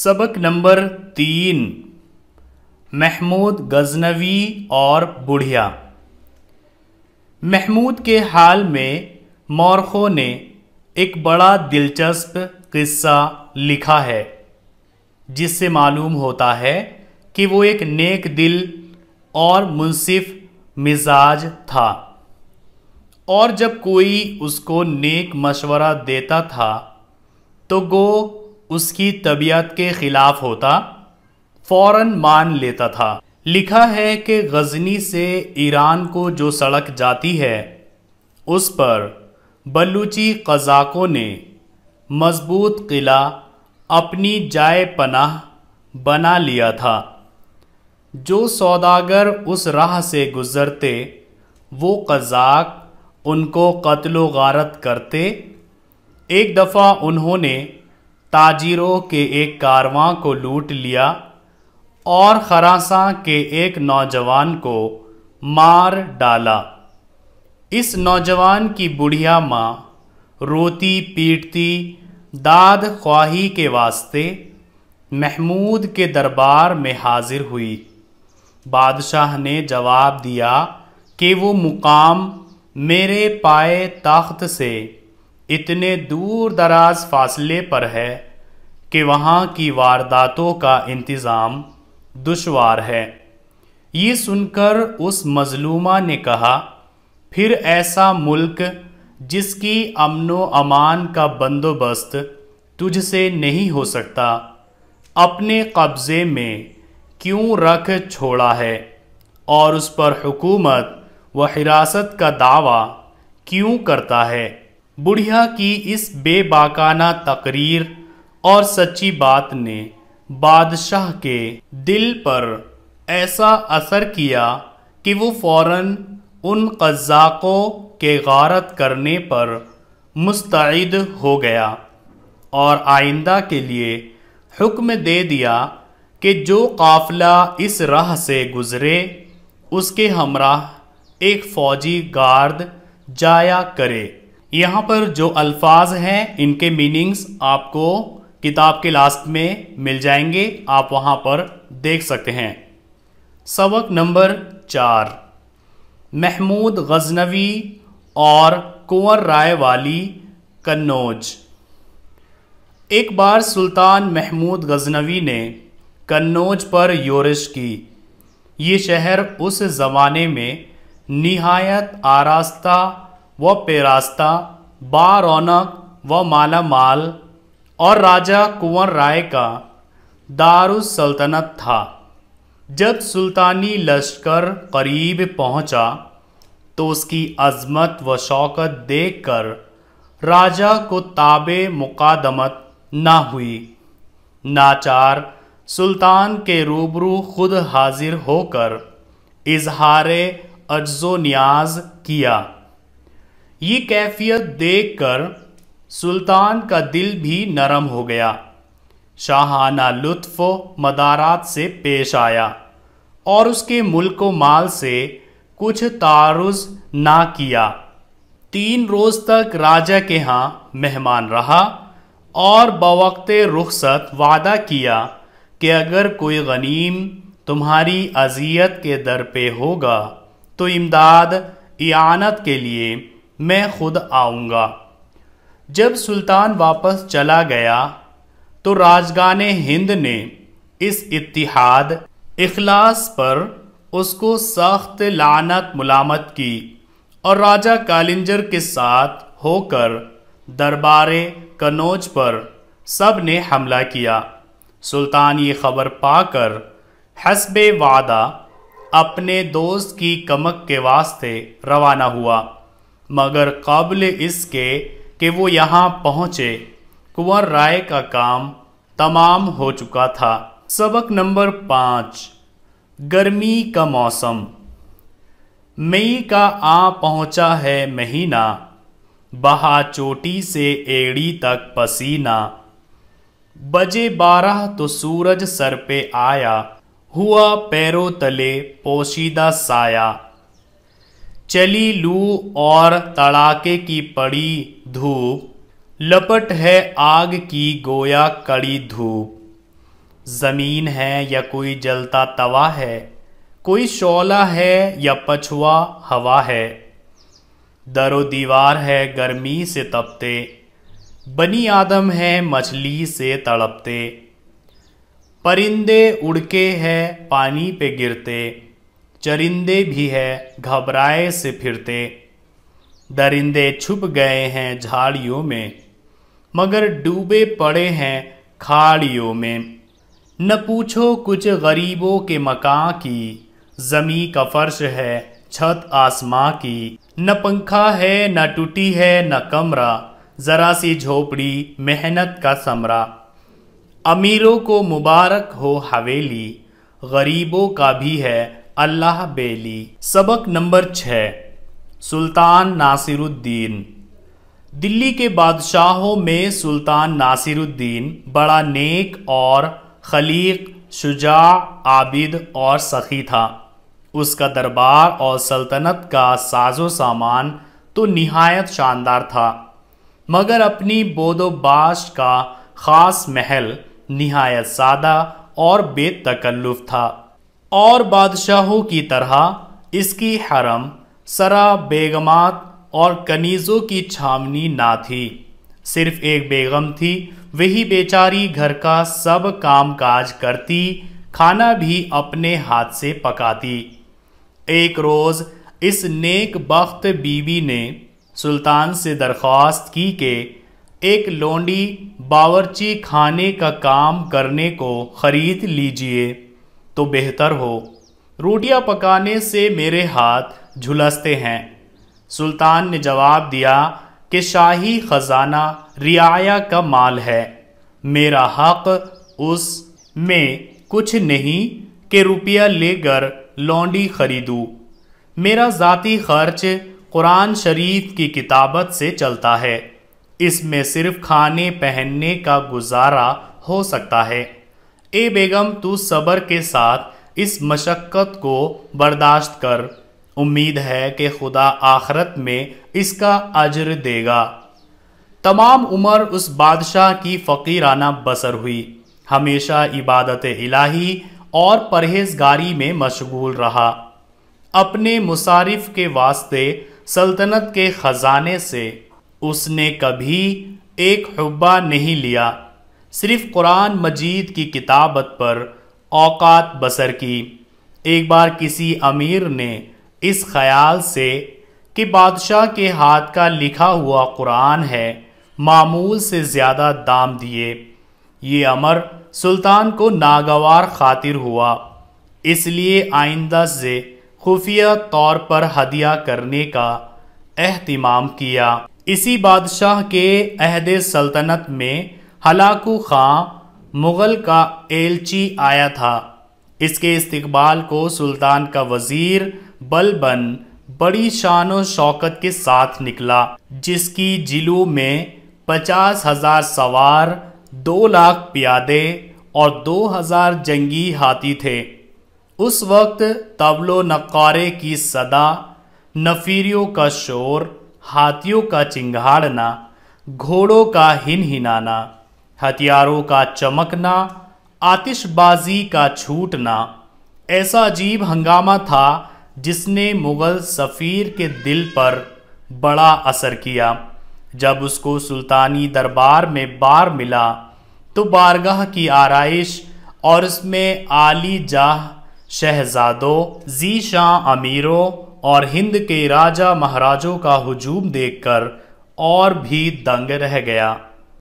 सबक नंबर तीन महमूद गजनवी और बुढ़िया महमूद के हाल में मौरखों ने एक बड़ा दिलचस्प किस्सा लिखा है जिससे मालूम होता है कि वो एक नेक दिल और मुनसिफ मिजाज था और जब कोई उसको नेक मशवरा देता था तो गो उसकी तबीयत के खिलाफ होता फौरन मान लेता था लिखा है कि गजनी से ईरान को जो सड़क जाती है उस पर बलूची कजाकों ने मजबूत किला अपनी जाय पनाह बना लिया था जो सौदागर उस राह से गुज़रते वो कजाक उनको कत्लो गारत करते एक दफ़ा उन्होंने ताजिरों के एक कारवां को लूट लिया और खरासा के एक नौजवान को मार डाला इस नौजवान की बुढ़िया माँ रोती पीटती दाद ख्वाही के वास्ते महमूद के दरबार में हाजिर हुई बादशाह ने जवाब दिया कि वो मुकाम मेरे पाए ताख्त से इतने दूर दराज फासले पर है कि वहाँ की वारदातों का इंतज़ाम दुशवार है ये सुनकर उस मजलूमा ने कहा फिर ऐसा मुल्क जिसकी अमनो अमान का बंदोबस्त तुझसे नहीं हो सकता अपने कब्ज़े में क्यों रख छोड़ा है और उस पर हुकूमत व हिरासत का दावा क्यों करता है बुढ़िया की इस बेबाकाना तकरीर और सच्ची बात ने बादशाह के दिल पर ऐसा असर किया कि वो फौरन उन कज़ाक़ों के गारत करने पर मुस्तैद हो गया और आइंदा के लिए हुक्म दे दिया कि जो काफ़िला इस राह से गुज़रे उसके हमराह एक फ़ौजी गार्द जाया करे यहाँ पर जो अल्फाज हैं इनके मीनिंग्स आपको किताब के लास्ट में मिल जाएंगे आप वहाँ पर देख सकते हैं सबक नंबर चार महमूद गजनवी और कुंवर राय वाली कन्नौज एक बार सुल्तान महमूद गजनवी ने कन्नौज पर योरिश की ये शहर उस ज़माने में नहायत आरास्ता व पेरास्ता बा रौनक व माला माल और राजा कुंवर राय का दारुसल्तनत था जब सुल्तानी लश्कर करीब पहुंचा तो उसकी अजमत व शौकत देखकर राजा को ताबे मुकादमत ना हुई नाचार सुल्तान के रूबरू खुद हाजिर होकर इजहार अज्जो न्याज किया ये कैफियत देखकर सुल्तान का दिल भी नरम हो गया शाहाना लुत्फ मदारात से पेश आया और उसके मुल्क माल से कुछ तारुज ना किया तीन रोज़ तक राजा के यहाँ मेहमान रहा और बवक्त रुखसत वादा किया कि अगर कोई गनीम तुम्हारी अजियत के दर पे होगा तो इमदाद इयानत के लिए मैं खुद आऊँगा जब सुल्तान वापस चला गया तो राजगान हिंद ने इस इतिहाद इखलास पर उसको सख्त लानत मलामत की और राजा कालिंजर के साथ होकर दरबार कनौज पर सब ने हमला किया सुल्तान ये खबर पाकर हसब वादा अपने दोस्त की कमक के वास्ते रवाना हुआ मगर काबिल इसके कि वो यहाँ पहुँचे कुंवर राय का काम तमाम हो चुका था सबक नंबर पाँच गर्मी का मौसम मई का आ पहुँचा है महीना बहा चोटी से एड़ी तक पसीना बजे बारह तो सूरज सर पे आया हुआ पैरों तले पोशीदा साया चली लू और तड़ाके की पड़ी धूप लपट है आग की गोया कड़ी धूप ज़मीन है या कोई जलता तवा है कोई शोला है या पछुआ हवा है दरो दीवार है गर्मी से तपते बनी आदम है मछली से तड़पते परिंदे उड़के हैं पानी पे गिरते चरिंदे भी है घबराए से फिरते दरिंदे छुप गए हैं झाड़ियों में मगर डूबे पड़े हैं खाड़ियों में न पूछो कुछ गरीबों के मकान की जमी का फर्श है छत आसमां की न पंखा है न टूटी है न कमरा ज़रा सी झोपड़ी मेहनत का समरा अमीरों को मुबारक हो हवेली गरीबों का भी है अल्लाह बेली सबक नंबर छः सुल्तान नासिरुद्दीन दिल्ली के बादशाहों में सुल्तान नासिरुद्दीन बड़ा नेक और खलीक शुजा आबिद और सखी था उसका दरबार और सल्तनत का साजो सामान तो निहायत शानदार था मगर अपनी बोदोबाश का ख़ास महल निहायत सादा और बेतकल्लुफ़ था और बादशाहों की तरह इसकी हरम सरा बेगमात और कनीज़ों की छावनी ना थी सिर्फ एक बेगम थी वही बेचारी घर का सब काम काज करती खाना भी अपने हाथ से पकाती एक रोज़ इस नेक बख्त बीवी ने सुल्तान से दरख्वास्त की कि एक लोंडी बावरची खाने का काम करने को ख़रीद लीजिए तो बेहतर हो रोटियां पकाने से मेरे हाथ झुलसते हैं सुल्तान ने जवाब दिया कि शाही ख़जाना रियाया का माल है मेरा हक उस में कुछ नहीं कि रुपया लेकर लौंडी खरीदूँ मेरा ज़ाती खर्च कुरान शरीफ की किताबत से चलता है इसमें सिर्फ खाने पहनने का गुजारा हो सकता है ए बेगम तू सब्र के साथ इस मशक्क़त को बर्दाश्त कर उम्मीद है कि खुदा आखरत में इसका अजर देगा तमाम उम्र उस बादशाह की फ़कीराना बसर हुई हमेशा इबादत इलाही और परहेजगारी में मशगूल रहा अपने मुसारिफ के वास्ते सल्तनत के ख़जाने से उसने कभी एक हुब्बा नहीं लिया सिर्फ कुरान मजीद की किताबत पर औकात बसर की एक बार किसी अमीर ने इस ख्याल से कि बादशाह के हाथ का लिखा हुआ कुरान है मामूल से ज़्यादा दाम दिए ये अमर सुल्तान को नागवार खातिर हुआ इसलिए आइंदा से खुफिया तौर पर हदिया करने का अहतमाम किया इसी बादशाह के अहद सल्तनत में हलाकू खां मुग़ल का एलची आया था इसके इस्तबाल को सुल्तान का वज़ीर बलबन बड़ी शान शौकत के साथ निकला जिसकी जिलू में पचास हज़ार सवार दो लाख प्यादे और दो हज़ार जंगी हाथी थे उस वक्त तबलो नक्कारे की सदा नफीरियों का शोर हाथियों का चिंगाड़ना घोड़ों का हिन हिनाना हथियारों का चमकना आतिशबाजी का छूटना ऐसा अजीब हंगामा था जिसने मुग़ल सफ़ीर के दिल पर बड़ा असर किया जब उसको सुल्तानी दरबार में बार मिला तो बारगाह की आरइश और इसमें आली जाह शहजादों जी शाह अमीरों और हिंद के राजा महाराजों का हजूम देखकर और भी दंग रह गया